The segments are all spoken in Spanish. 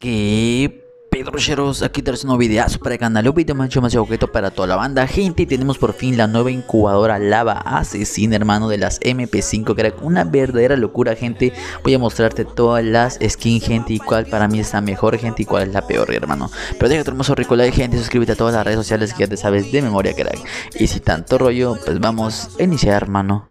¿Qué Pedrocheros Aquí traes un nuevo videazo para el canal, un video más más objeto para toda la banda Gente, tenemos por fin la nueva incubadora lava asesina, hermano, de las MP5 crack Una verdadera locura, gente Voy a mostrarte todas las skins, gente Y cuál para mí es la mejor, gente, y cuál es la peor, hermano Pero deja tu hermoso rico like, gente Suscríbete a todas las redes sociales que ya te sabes de memoria, crack Y si tanto rollo, pues vamos a iniciar, hermano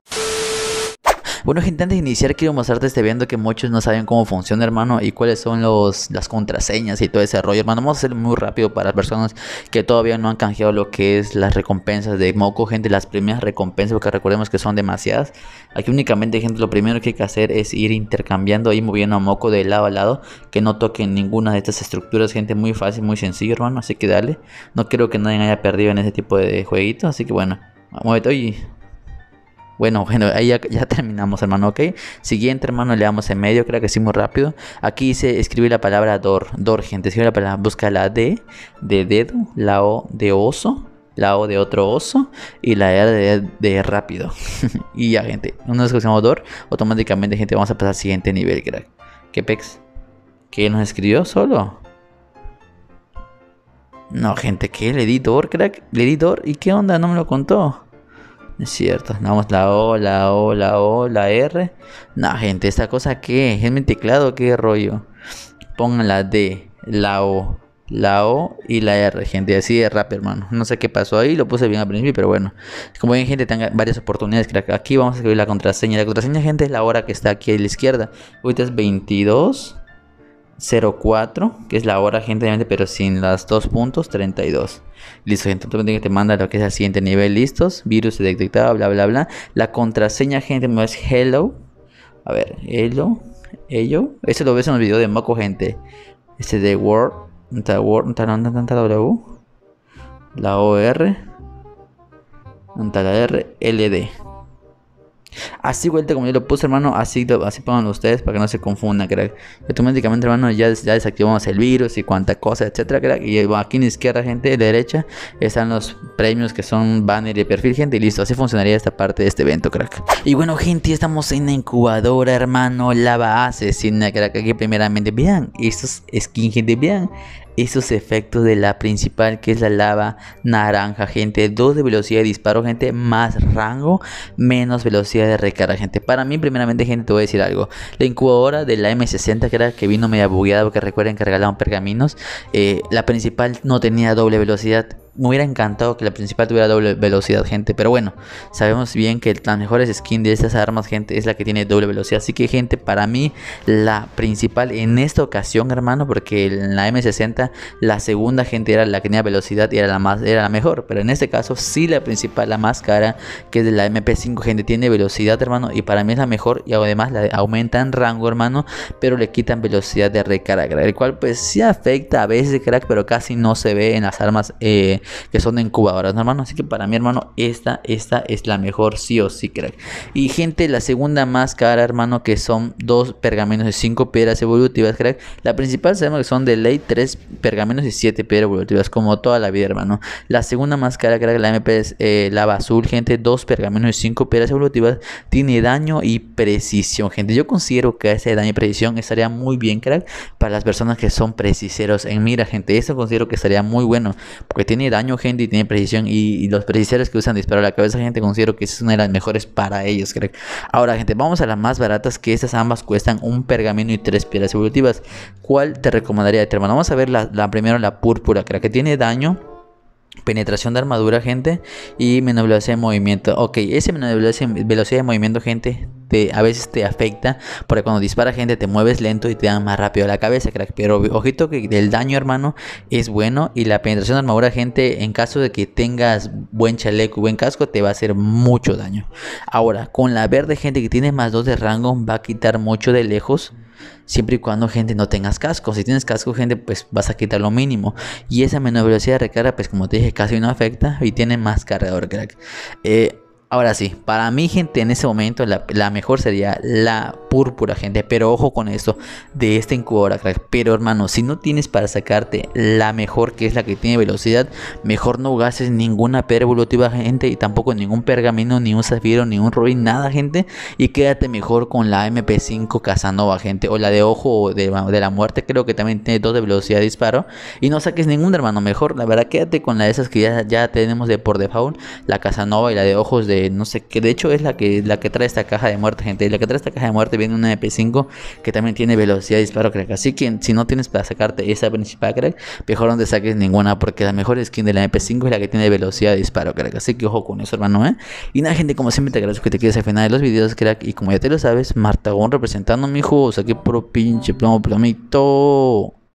bueno gente, antes de iniciar quiero mostrarte este viendo que muchos no saben cómo funciona hermano y cuáles son los, las contraseñas y todo ese rollo hermano. Vamos a hacer muy rápido para las personas que todavía no han canjeado lo que es las recompensas de Moco, gente, las primeras recompensas porque recordemos que son demasiadas. Aquí únicamente gente lo primero que hay que hacer es ir intercambiando y moviendo a Moco de lado a lado que no toquen ninguna de estas estructuras gente, muy fácil, muy sencillo hermano, así que dale. No creo que nadie haya perdido en ese tipo de jueguito, así que bueno, muévete. y... Bueno, bueno, ahí ya, terminamos, hermano, ¿ok? Siguiente, hermano, le damos en medio, creo que sí, muy rápido. Aquí dice, escribe la palabra DOR, DOR, gente, escribe la palabra, busca la D de dedo, la O de oso, la O de otro oso y la R de, rápido. y ya, gente, una vez que DOR, automáticamente, gente, vamos a pasar al siguiente nivel, crack. ¿Qué pex? ¿Qué nos escribió solo? No, gente, ¿qué? Le di DOR, crack, le di DOR, ¿y qué onda? No me lo contó. Es cierto, damos la O, la O, la O, la R. No, gente, esta cosa que es mi teclado, qué rollo. Pongan la D, la O, la O y la R, gente. Así de rap, hermano. No sé qué pasó ahí, lo puse bien al principio, pero bueno. Como ven, gente, tenga varias oportunidades. Aquí vamos a escribir la contraseña. La contraseña, gente, es la hora que está aquí a la izquierda. Ahorita es 22. 04, que es la hora, gente, pero sin las dos puntos, 32. Listo, gente, te manda lo que es el siguiente nivel, listos. Virus detectado, bla, bla, bla. La contraseña, gente, no es hello. A ver, hello, ello Eso lo ves en el video de Moco, gente. Este de Word, Word, W. La OR, R, LD. Así, vuelta como yo lo puse, hermano. Así, así pónganlo ustedes para que no se confundan, crack. automáticamente, hermano, ya, desactivamos el virus y cuánta cosa, etcétera, crack. Y aquí en la izquierda, gente, de derecha, están los premios que son banner y perfil, gente. Y listo, así funcionaría esta parte de este evento, crack. Y bueno, gente, estamos en incubadora, hermano. La base, sin crack. Aquí, primeramente, vean, estos skins, gente, vean esos efectos de la principal que es la lava naranja, gente. dos de velocidad de disparo, gente. Más rango, menos velocidad de recarga, gente. Para mí, primeramente, gente, te voy a decir algo. La incubadora de la M60, que era que vino medio bugueada, porque recuerden que regalaban pergaminos. Eh, la principal no tenía doble velocidad me hubiera encantado que la principal tuviera doble velocidad, gente. Pero bueno, sabemos bien que las mejores skins de estas armas, gente, es la que tiene doble velocidad. Así que, gente, para mí la principal en esta ocasión, hermano, porque en la M60 la segunda, gente, era la que tenía velocidad y era la, más, era la mejor. Pero en este caso, sí la principal, la más cara, que es de la MP5, gente, tiene velocidad, hermano. Y para mí es la mejor. Y además la aumentan rango, hermano, pero le quitan velocidad de recarga. El cual, pues, sí afecta a veces, crack, pero casi no se ve en las armas. Eh, que son de incubadoras, hermano. Así que para mi hermano, esta, esta es la mejor, sí o sí, crack. Y gente, la segunda máscara, hermano, que son dos pergaminos de cinco piedras evolutivas, crack. La principal sabemos que son de ley tres pergaminos y siete piedras evolutivas, como toda la vida, hermano. La segunda máscara, crack, la MP es eh, lava azul, gente, dos pergaminos y cinco piedras evolutivas. Tiene daño y precisión, gente. Yo considero que ese daño y precisión estaría muy bien, crack, para las personas que son preciseros en mira, gente. Eso considero que estaría muy bueno, porque tiene daño daño, gente, y tiene precisión. Y, los precisores que usan disparo a la cabeza, gente, considero que es una de las mejores para ellos, creo. Ahora, gente, vamos a las más baratas, que estas ambas cuestan un pergamino y tres piedras evolutivas. ¿Cuál te recomendaría de hermano? Vamos a ver la, la la púrpura, creo que tiene daño. Penetración de armadura, gente. Y menos velocidad de movimiento. Ok, ese menos velocidad de movimiento, gente, a veces te afecta, porque cuando dispara gente te mueves lento y te dan más rápido la cabeza, crack. Pero ojito que el daño, hermano, es bueno y la penetración de armadura, gente, en caso de que tengas buen chaleco, buen casco, te va a hacer mucho daño. Ahora, con la verde, gente, que tiene más 2 de rango, va a quitar mucho de lejos siempre y cuando gente no tengas casco. Si tienes casco, gente, pues vas a quitar lo mínimo. Y esa menor velocidad de recarga, pues como te dije, casi no afecta y tiene más cargador, crack. Eh, Ahora sí, para mí, gente, en ese momento la, mejor sería la púrpura, gente. Pero ojo con esto de este incubadora, crack. Pero hermano, si no tienes para sacarte la mejor, que es la que tiene velocidad, mejor no gases ninguna pervolutiva, evolutiva, gente. Y tampoco ningún pergamino, ni un zafiro, ni un rubí, nada, gente. Y quédate mejor con la MP5 Casanova, gente. O la de ojo o de, la muerte, creo que también tiene dos de velocidad de disparo. Y no saques ninguna, hermano. Mejor, la verdad, quédate con la de esas que ya, ya tenemos de por default, la Casanova y la de ojos de no sé qué. De hecho, es la que, la que trae esta caja de muerte, gente. la que trae esta caja de muerte viene una MP5 que también tiene velocidad de disparo, crack. Así que si no tienes para sacarte esa principal, crack, mejor no te saques ninguna, porque la mejor skin de la MP5 es la que tiene velocidad de disparo, crack. Así que ojo con eso, hermano, ¿eh? Y nada, gente, como siempre, te agradezco que te quedes al final de los videos, crack. Y como ya te lo sabes, Martagón representando a mi hijo. O sea, que puro pinche plomo, plomito.